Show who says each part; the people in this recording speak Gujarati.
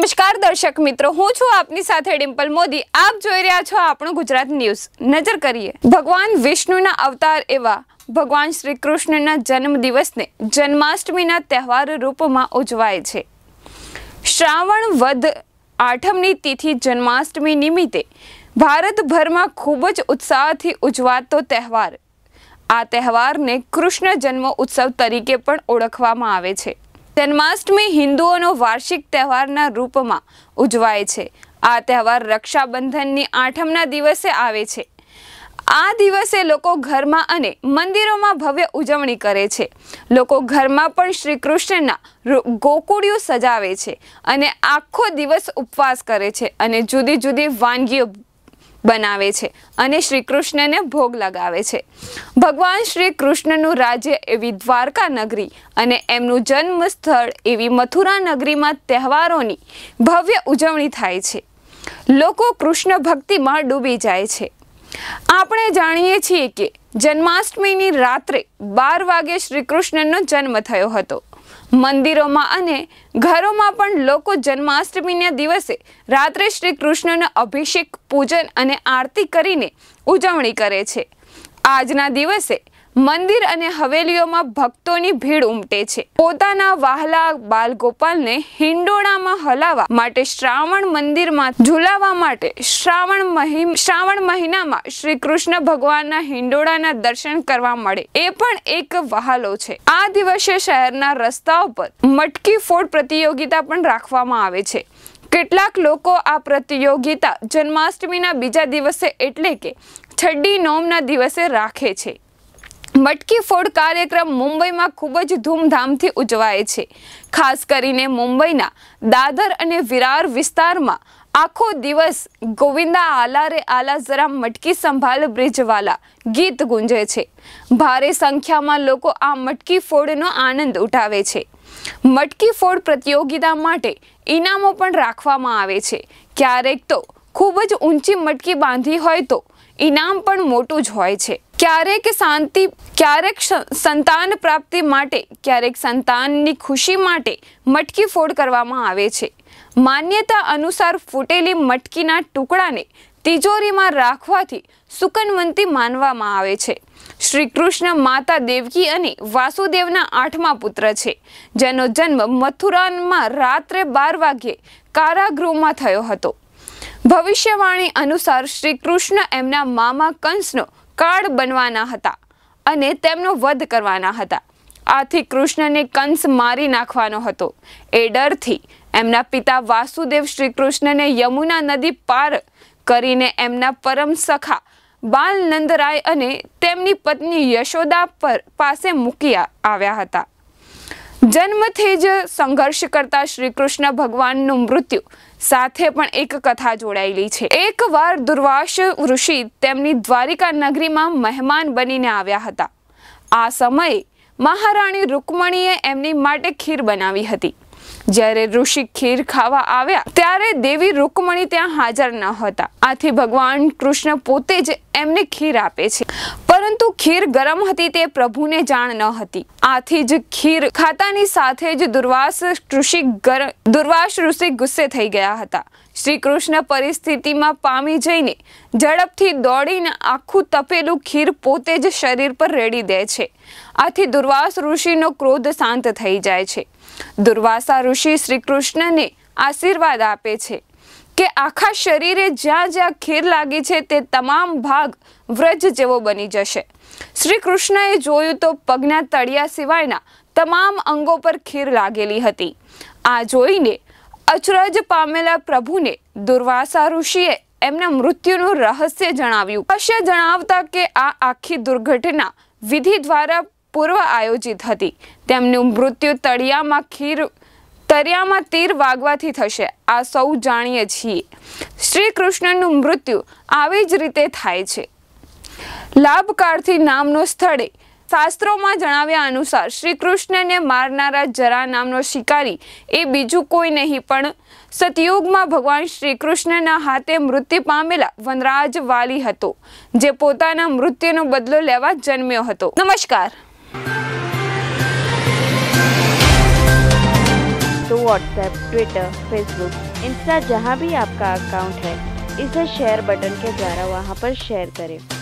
Speaker 1: નમસ્કાર દર્શક મિત્રો હું છું આપની સાથે ડિમ્પલ મોદી આપ જોઈ રહ્યા છો આપણું ગુજરાત ન્યૂઝ નજર કરીએ ભગવાન વિષ્ણુના અવતાર એવા ભગવાન શ્રી કૃષ્ણના જન્મદિવસને જન્માષ્ટમીના તહેવાર રૂપમાં ઉજવાય છે શ્રાવણ વધ આઠમની તિથિ જન્માષ્ટમી નિમિત્તે ભારતભરમાં ખૂબ જ ઉત્સાહથી ઉજવાતો તહેવાર આ તહેવારને કૃષ્ણ જન્મ ઉત્સવ તરીકે પણ ઓળખવામાં આવે છે જન્માષ્ટમી હિન્દુઓનો વાર્ષિક તહેવારના રૂપમાં ઉજવાય છે આ તહેવાર રક્ષાબંધનની આઠમના દિવસે આવે છે આ દિવસે લોકો ઘરમાં અને મંદિરોમાં ભવ્ય ઉજવણી કરે છે લોકો ઘરમાં પણ શ્રી કૃષ્ણના ગોકુળિયું સજાવે છે અને આખો દિવસ ઉપવાસ કરે છે અને જુદી જુદી વાનગીઓ બનાવે છે અને શ્રી કૃષ્ણને ભોગ લગાવે છે ભગવાન શ્રી કૃષ્ણનું રાજ્ય એવી દ્વારકા નગરી અને એમનું જન્મ સ્થળ એવી મથુરા નગરીમાં તહેવારોની ભવ્ય ઉજવણી થાય છે લોકો કૃષ્ણ ભક્તિમાં ડૂબી જાય છે આપણે જાણીએ છીએ કે જન્માષ્ટમીની રાત્રે બાર વાગે શ્રી કૃષ્ણનો જન્મ થયો હતો મંદિરોમાં અને ઘરોમાં પણ લોકો જન્માષ્ટમીના દિવસે રાત્રે શ્રી કૃષ્ણનો અભિષેક પૂજન અને આરતી કરીને ઉજવણી કરે છે આજના દિવસે મંદિર અને હવેલીઓમાં ભક્તોની ભીડ ઉમટે છે પોતાના વાહલા બાલગોપાલને હિંડોળામાં હલાવા માટે શ્રાવણ મંદિરમાં ઝુલાવા માટે શ્રાવણ શ્રાવણ મહિનામાં શ્રી કૃષ્ણ ભગવાનના હિંડોળાના દર્શન કરવા મળે એ પણ એક વહાલો છે આ દિવસે શહેરના રસ્તાઓ પર મટકી ફોડ પ્રતિયોગિતા પણ રાખવામાં આવે છે કેટલાક લોકો આ પ્રતિયોગિતા જન્માષ્ટમીના બીજા દિવસે એટલે કે છડ્ડી નોમના દિવસે રાખે છે મટકી ફોડ કાર્યક્રમ મુંબઈમાં ખૂબ જ ધૂમધામથી ઉજવાય છે ખાસ કરીને મુંબઈના દાદર અને વિરાર વિસ્તારમાં આખો દિવસ ગોવિંદા આલારે આલા જરા મટકી સંભાળ બ્રિજવાલા ગીત ગુંજે છે ભારે સંખ્યામાં લોકો આ મટકી ફોડનો આનંદ ઉઠાવે છે મટકી ફોડ પ્રતિયોગિતા માટે ઇનામો પણ રાખવામાં આવે છે ક્યારેક તો ખૂબ જ ઊંચી મટકી બાંધી હોય તો ઇનામ પણ મોટું જ હોય છે ક્યારેક શાંતિ ક્યારેક સંતાન પ્રાપ્તિ માટે ક્યારેક સંતાનની ખુશી માટે મટકી ફોડ કરવામાં આવે છે માન્યતા અનુસાર ફૂટેલી મટકીના ટુકડાને તિજોરીમાં રાખવાથી સુકનવંતી માનવામાં આવે છે શ્રી કૃષ્ણ માતા દેવકી અને વાસુદેવના આઠમા પુત્ર છે જેનો જન્મ મથુરાનમાં રાત્રે બાર વાગ્યે કારાગૃહમાં થયો હતો ભવિષ્યવાણી અનુસાર શ્રી કૃષ્ણ એમના મામા કંસનો કાળ બનવાના હતા અને તેમનો વધ કરવાના હતા આથી કૃષ્ણને કંસ મારી નાખવાનો હતો એ ડરથી એમના પિતા વાસુદેવ શ્રી કૃષ્ણને યમુના નદી પાર કરીને એમના પરમ સખા બાલનંદરાય અને તેમની પત્ની યશોદા પર પાસે મૂકી આવ્યા હતા જન્મથી જ સંઘર્ષ કરતા શ્રી કૃષ્ણ ભગવાનનું મૃત્યુ સાથે પણ એક કથા જોડાયેલી છે એકવાર દુર્વાસ ઋષિ તેમની દ્વારિકા નગરીમાં મહેમાન બનીને આવ્યા હતા આ સમયે મહારાણી રૂકમણીએ એમની માટે ખીર બનાવી હતી જ્યારે ઋષિ ખીર ખાવા આવ્યા ત્યારે દેવી રૂકમણી ત્યાં હાજર ન હતા આથી ભગવાન કૃષ્ણ પોતે જ એમને ખીર આપે છે પરંતુ ખીર ગરમ હતી તે પ્રભુને જાણ ન હતી આથી જ ખીર ખાતાની સાથે જ દુર્વાસ ઋષિ દુર્વાસ ઋષિ ગુસ્સે થઈ ગયા હતા શ્રી કૃષ્ણ પરિસ્થિતિમાં પામી જઈને ઝડપથી દોડીને આખું તપેલું ખીર પોતે જ શરીર પર રેડી દે છે આથી દુર્વાસ ઋષિનો ક્રોધ શાંત થઈ જાય છે દુર્વાસા ઋષિ શ્રી કૃષ્ણને આશીર્વાદ આપે છે કે આખા શરીરે જ્યાં જ્યાં ખીર લાગી છે તે તમામ ભાગ વ્રજ જેવો બની જશે શ્રી કૃષ્ણએ જોયું તો પગના તળિયા સિવાયના તમામ અંગો પર ખીર લાગેલી હતી આ જોઈને અચરજ પામેલા પ્રભુને દુર્વાસા ઋષિએ એમના મૃત્યુનું રહસ્ય જણાવ્યું રહસ્ય જણાવતા કે આ આખી દુર્ઘટના વિધિ દ્વારા પૂર્વ આયોજિત હતી તેમનું મૃત્યુ તળિયામાં ખીર તળિયામાં તીર વાગવાથી થશે આ સૌ જાણીએ છીએ શ્રી કૃષ્ણનું મૃત્યુ આવી જ રીતે થાય છે લાભકારથી નામનો સ્થળે શાસ્ત્રોમાં જણાવ્યા અનુસાર શ્રી કૃષ્ણને મારનારા જરા નામનો શિકારી એ બીજું કોઈ નહીં પણ સતયુગમાં ભગવાન શ્રી કૃષ્ણના હાથે મૃત્યુ પામેલા વનરાજ વાલી હતો જે પોતાના મૃત્યુનો બદલો લેવા જન્મ્યો હતો નમસ્કાર व्हाट्सएप ट्विटर फेसबुक इंस्टा जहाँ भी आपका अकाउंट है इसे शेयर बटन के द्वारा वहाँ पर शेयर करें